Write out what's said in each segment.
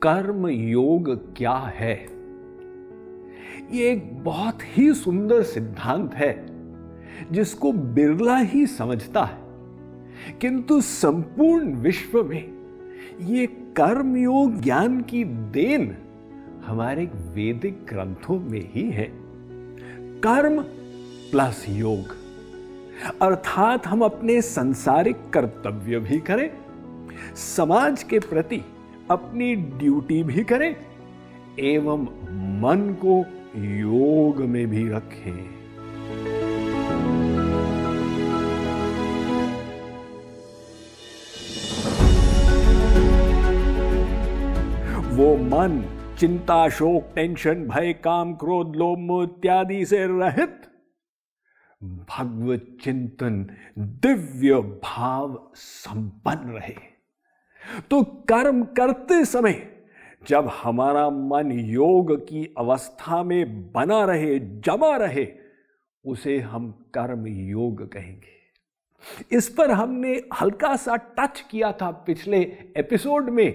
कर्म योग क्या है ये एक बहुत ही सुंदर सिद्धांत है जिसको बिरला ही समझता है किंतु संपूर्ण विश्व में ये कर्मयोग ज्ञान की देन हमारे वेदिक ग्रंथों में ही है कर्म प्लस योग अर्थात हम अपने संसारिक कर्तव्य भी करें समाज के प्रति अपनी ड्यूटी भी करें एवं मन को योग में भी रखें वो मन चिंता शोक टेंशन भय काम क्रोध लोम इत्यादि से रहित भगवत चिंतन दिव्य भाव संपन्न रहे तो कर्म करते समय जब हमारा मन योग की अवस्था में बना रहे जमा रहे उसे हम कर्म योग कहेंगे इस पर हमने हल्का सा टच किया था पिछले एपिसोड में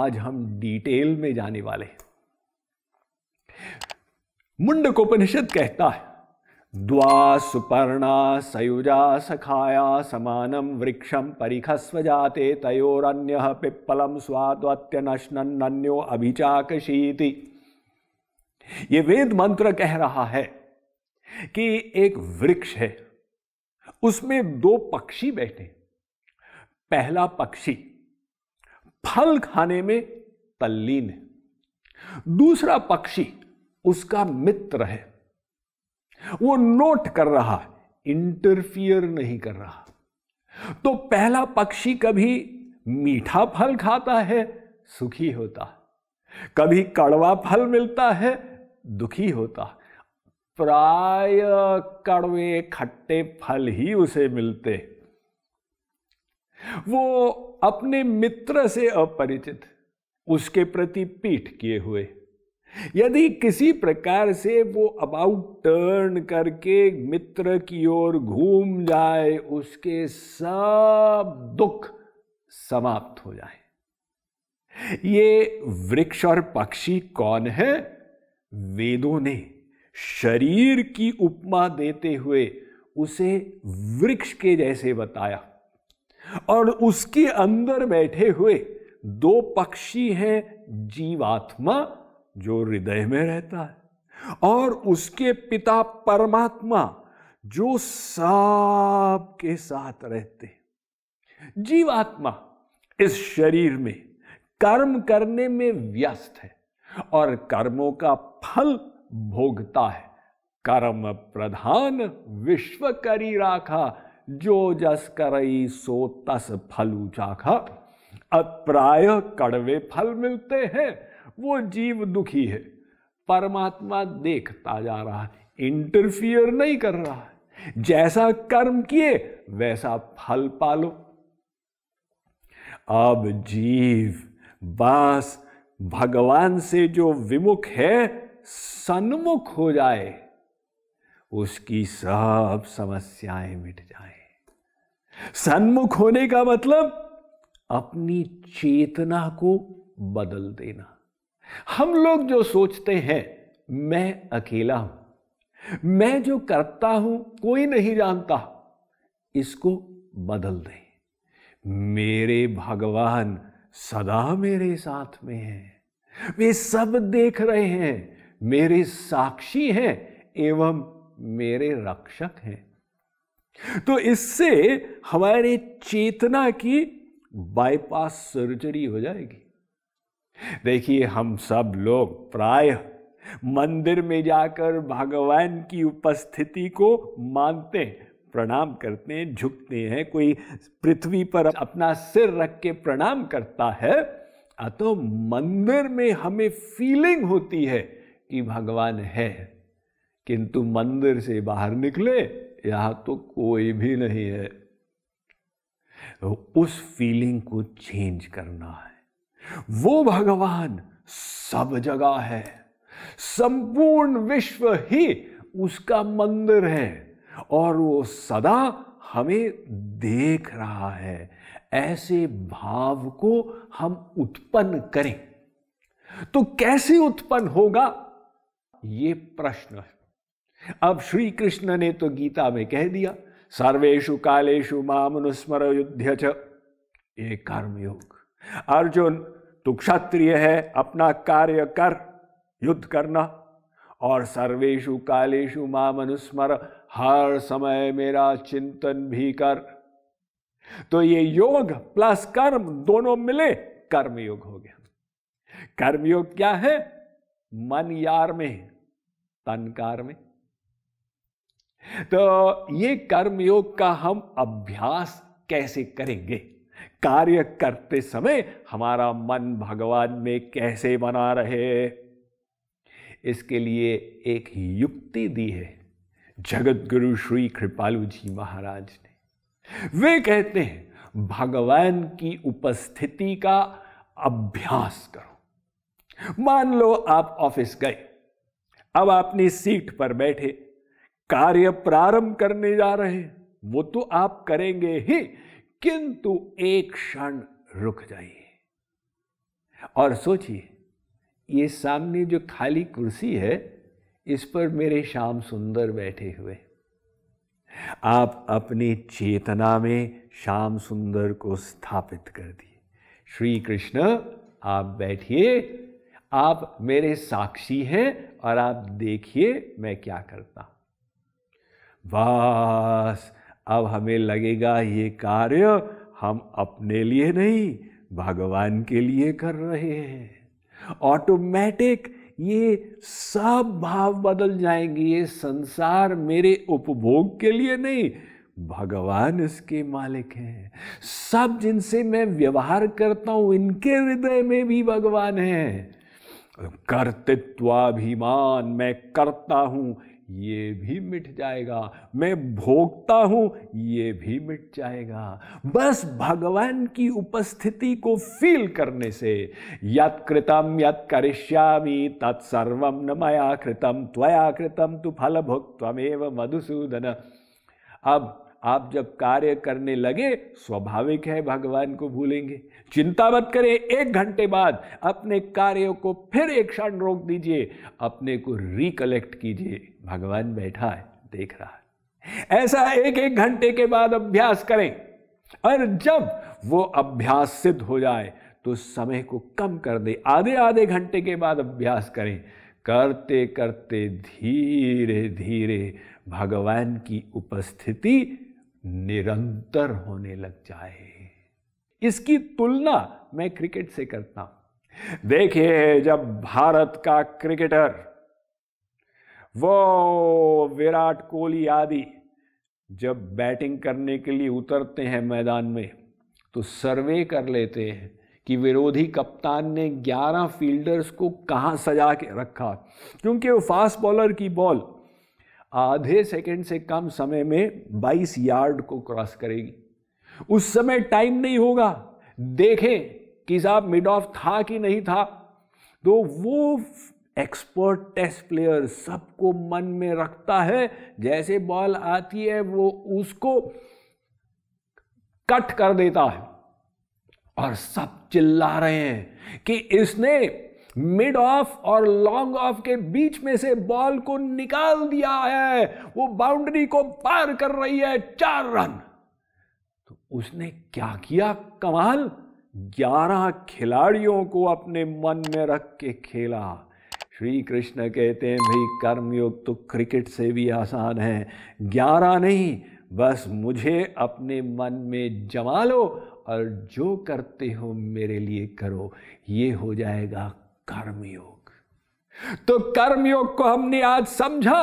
आज हम डिटेल में जाने वाले मुंड उपनिषद कहता है द्वा सुपर्णा सयुजा सखाया समानम वृक्षम परिखस्व जाते तयोरन्य पिप्पलम स्वाद्यनश्नो अभिचाकशीति ये वेद मंत्र कह रहा है कि एक वृक्ष है उसमें दो पक्षी बैठे पहला पक्षी फल खाने में तल्लीन है दूसरा पक्षी उसका मित्र है वो नोट कर रहा इंटरफियर नहीं कर रहा तो पहला पक्षी कभी मीठा फल खाता है सुखी होता कभी कड़वा फल मिलता है दुखी होता प्राय कड़वे खट्टे फल ही उसे मिलते वो अपने मित्र से अपरिचित उसके प्रति पीठ किए हुए यदि किसी प्रकार से वो अबाउट टर्न करके मित्र की ओर घूम जाए उसके सब दुख समाप्त हो जाए ये वृक्ष और पक्षी कौन है वेदों ने शरीर की उपमा देते हुए उसे वृक्ष के जैसे बताया और उसके अंदर बैठे हुए दो पक्षी हैं जीवात्मा जो हृदय में रहता है और उसके पिता परमात्मा जो सब के साथ रहते जीवात्मा इस शरीर में कर्म करने में व्यस्त है और कर्मों का फल भोगता है कर्म प्रधान विश्व करी राखा जो जस करी सो तस फल चाखा अब प्राय कड़वे फल मिलते हैं वो जीव दुखी है परमात्मा देखता जा रहा है इंटरफियर नहीं कर रहा है जैसा कर्म किए वैसा फल पालो अब जीव बस भगवान से जो विमुख है सन्मुख हो जाए उसकी सब समस्याएं मिट जाए सन्मुख होने का मतलब अपनी चेतना को बदल देना हम लोग जो सोचते हैं मैं अकेला हूं मैं जो करता हूं कोई नहीं जानता इसको बदल दें मेरे भगवान सदा मेरे साथ में है वे सब देख रहे हैं मेरे साक्षी हैं एवं मेरे रक्षक हैं तो इससे हमारे चेतना की बाईपास सर्जरी हो जाएगी देखिए हम सब लोग प्राय मंदिर में जाकर भगवान की उपस्थिति को मानते हैं प्रणाम करते हैं झुकते हैं कोई पृथ्वी पर अपना सिर रख के प्रणाम करता है तो मंदिर में हमें फीलिंग होती है कि भगवान है किंतु मंदिर से बाहर निकले यहां तो कोई भी नहीं है उस फीलिंग को चेंज करना है वो भगवान सब जगह है संपूर्ण विश्व ही उसका मंदिर है और वो सदा हमें देख रहा है ऐसे भाव को हम उत्पन्न करें तो कैसे उत्पन्न होगा ये प्रश्न है अब श्री कृष्ण ने तो गीता में कह दिया सर्वेशु कालेशु मामुस्मर युद्ध च ये कर्मयोग अर्जुन तो क्षत्रिय है अपना कार्य कर युद्ध करना और सर्वेशु कालेशु मां मनुस्मर हर समय मेरा चिंतन भी कर तो ये योग प्लस कर्म दोनों मिले कर्मयोग हो गया कर्मयोग क्या है मन यार में तन कार में तो ये कर्मयोग का हम अभ्यास कैसे करेंगे कार्य करते समय हमारा मन भगवान में कैसे बना रहे इसके लिए एक युक्ति दी है जगत गुरु श्री कृपालू जी महाराज ने वे कहते हैं भगवान की उपस्थिति का अभ्यास करो मान लो आप ऑफिस गए अब अपनी सीट पर बैठे कार्य प्रारंभ करने जा रहे हैं वो तो आप करेंगे ही किंतु एक क्षण रुक जाइए और सोचिए ये सामने जो खाली कुर्सी है इस पर मेरे श्याम सुंदर बैठे हुए आप अपनी चेतना में श्याम सुंदर को स्थापित कर दिए श्री कृष्ण आप बैठिए आप मेरे साक्षी हैं और आप देखिए मैं क्या करता बस अब हमें लगेगा ये कार्य हम अपने लिए नहीं भगवान के लिए कर रहे हैं ऑटोमेटिक ये सब भाव बदल जाएंगे ये संसार मेरे उपभोग के लिए नहीं भगवान इसके मालिक हैं सब जिनसे मैं व्यवहार करता हूँ इनके हृदय में भी भगवान है कर्तित्वाभिमान मैं करता हूँ ये भी मिट जाएगा मैं भोगता हूँ ये भी मिट जाएगा बस भगवान की उपस्थिति को फील करने से यत कृतम यत करिष्यामी तत्सर्व न मया कृतम त्वया कृतम तु फल भोग मधुसूदन अब आप जब कार्य करने लगे स्वाभाविक है भगवान को भूलेंगे चिंता मत करें एक घंटे बाद अपने कार्यों को फिर एक क्षण रोक दीजिए अपने को रिकलेक्ट कीजिए भगवान बैठा है देख रहा है ऐसा एक एक घंटे के बाद अभ्यास करें और जब वो अभ्यास सिद्ध हो जाए तो समय को कम कर दे आधे आधे घंटे के बाद अभ्यास करें करते करते धीरे धीरे भगवान की उपस्थिति निरंतर होने लग जाए इसकी तुलना मैं क्रिकेट से करता हूं देखिए जब भारत का क्रिकेटर वो विराट कोहली आदि जब बैटिंग करने के लिए उतरते हैं मैदान में तो सर्वे कर लेते हैं कि विरोधी कप्तान ने 11 फील्डर्स को कहाँ सजा के रखा क्योंकि वो फास्ट बॉलर की बॉल आधे सेकंड से कम समय में 22 यार्ड को क्रॉस करेगी उस समय टाइम नहीं होगा देखें कि साहब मिड ऑफ था कि नहीं था तो वो एक्सपर्ट टेस्ट प्लेयर सबको मन में रखता है जैसे बॉल आती है वो उसको कट कर देता है और सब चिल्ला रहे हैं कि इसने मिड ऑफ और लॉन्ग ऑफ के बीच में से बॉल को निकाल दिया है वो बाउंड्री को पार कर रही है चार रन तो उसने क्या किया कमाल ग्यारह खिलाड़ियों को अपने मन में रख के खेला श्री कृष्ण कहते हैं भाई कर्मयोग तो क्रिकेट से भी आसान है ग्यारह नहीं बस मुझे अपने मन में जमा लो और जो करते हो मेरे लिए करो ये हो जाएगा कर्मयोग तो कर्मयोग को हमने आज समझा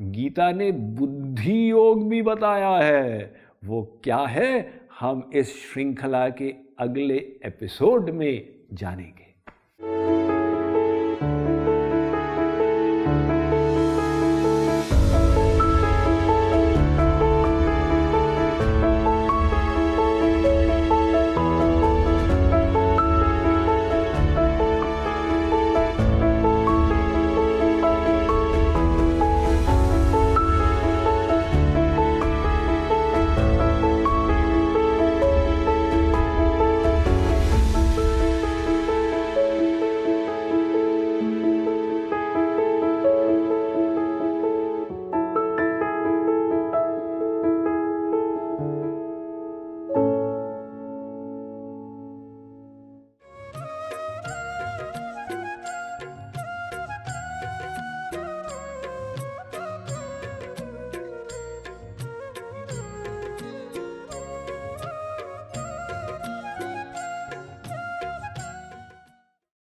गीता ने बुद्धि योग भी बताया है वो क्या है हम इस श्रृंखला के अगले एपिसोड में जानेंगे